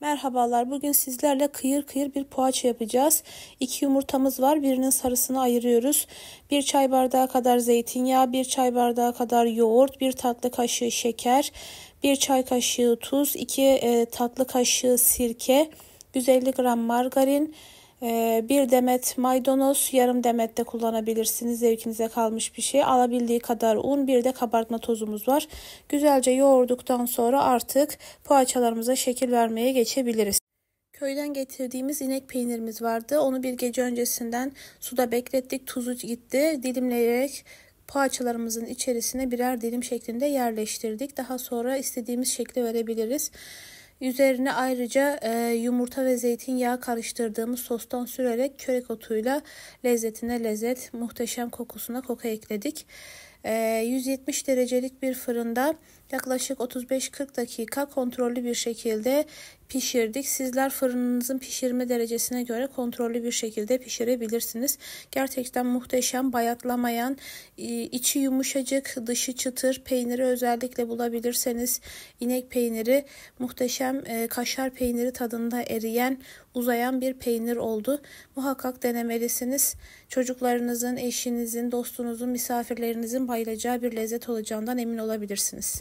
Merhabalar bugün sizlerle kıyır kıyır bir poğaça yapacağız. İki yumurtamız var birinin sarısını ayırıyoruz. Bir çay bardağı kadar zeytinyağı, bir çay bardağı kadar yoğurt, bir tatlı kaşığı şeker, bir çay kaşığı tuz, iki e, tatlı kaşığı sirke, 150 gram margarin, ee, bir demet maydanoz yarım demet de kullanabilirsiniz. Zevkinize kalmış bir şey. Alabildiği kadar un bir de kabartma tozumuz var. Güzelce yoğurduktan sonra artık poğaçalarımıza şekil vermeye geçebiliriz. Köyden getirdiğimiz inek peynirimiz vardı. Onu bir gece öncesinden suda beklettik. Tuzu gitti. Dilimleyerek poğaçalarımızın içerisine birer dilim şeklinde yerleştirdik. Daha sonra istediğimiz şekli verebiliriz. Üzerine ayrıca e, yumurta ve zeytinyağı karıştırdığımız sostan sürerek körek otuyla lezzetine lezzet, muhteşem kokusuna koku ekledik. 170 ee, derecelik bir fırında yaklaşık 35-40 dakika kontrollü bir şekilde pişirdik. Sizler fırınınızın pişirme derecesine göre kontrollü bir şekilde pişirebilirsiniz. Gerçekten muhteşem, bayatlamayan, e, içi yumuşacık, dışı çıtır peyniri özellikle bulabilirseniz inek peyniri muhteşem e, kaşar peyniri tadında eriyen, uzayan bir peynir oldu. Muhakkak denemelisiniz. Çocuklarınızın, eşinizin, dostunuzun, misafirlerinizin paylayacağı bir lezzet olacağından emin olabilirsiniz.